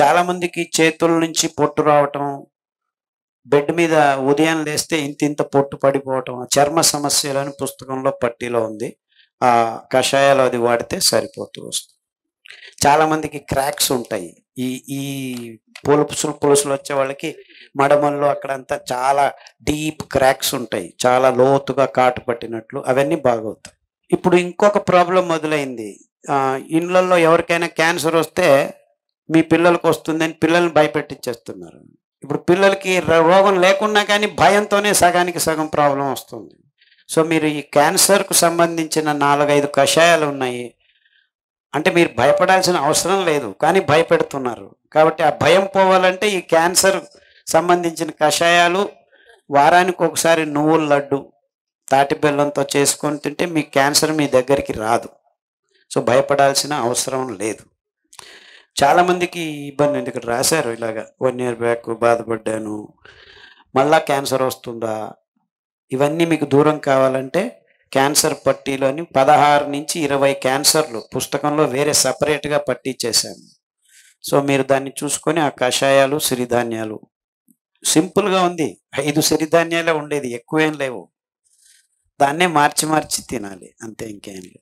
చాలామందికి చేతుల నుంచి పొట్టు రావటం బెడ్ మీద ఉదయం లేస్తే ఇంత ఇంత పొట్టు పడిపోవటం చర్మ సమస్యలని పుస్తకంలో పట్టీలో ఉంది ఆ కషాయాలు అది వాడితే సరిపోతూ వస్తుంది చాలామందికి క్రాక్స్ ఉంటాయి ఈ ఈ పులుపుసులు పులుసులు వచ్చే వాళ్ళకి మడమల్లో అక్కడంతా చాలా డీప్ క్రాక్స్ ఉంటాయి చాలా లోతుగా కాటు పట్టినట్లు అవన్నీ బాగవుతాయి ఇప్పుడు ఇంకొక ప్రాబ్లం మొదలైంది ఇండ్లలో ఎవరికైనా క్యాన్సర్ వస్తే మీ పిల్లలకు వస్తుందని పిల్లల్ని భయపెట్టించేస్తున్నారు ఇప్పుడు పిల్లలకి రోగం లేకున్నా కానీ భయంతోనే సగానికి సగం ప్రాబ్లం వస్తుంది సో మీరు ఈ క్యాన్సర్కు సంబంధించిన నాలుగైదు కషాయాలు ఉన్నాయి అంటే మీరు భయపడాల్సిన అవసరం లేదు కానీ భయపెడుతున్నారు కాబట్టి ఆ భయం పోవాలంటే ఈ క్యాన్సర్ సంబంధించిన కషాయాలు వారానికి ఒకసారి నువ్వుల లడ్డు తాటి బెల్లంతో చేసుకొని తింటే మీ క్యాన్సర్ మీ దగ్గరికి రాదు సో భయపడాల్సిన అవసరం లేదు చాలామందికి ఇబ్బంది ఉంది ఇక్కడ రాశారు ఇలాగ వన్ ఇయర్ బ్యాక్ బాధపడ్డాను మళ్ళా క్యాన్సర్ వస్తుందా ఇవన్నీ మీకు దూరం కావాలంటే క్యాన్సర్ పట్టీలోని పదహారు నుంచి ఇరవై క్యాన్సర్లు పుస్తకంలో వేరే సపరేట్గా పట్టీ చేశాను సో మీరు దాన్ని చూసుకొని ఆ కషాయాలు సిరిధాన్యాలు సింపుల్గా ఉంది ఐదు సిరిధాన్యాలే ఉండేది ఎక్కువేం లేవు దాన్నే మార్చి మార్చి తినాలి అంతే ఇంకేం లేదు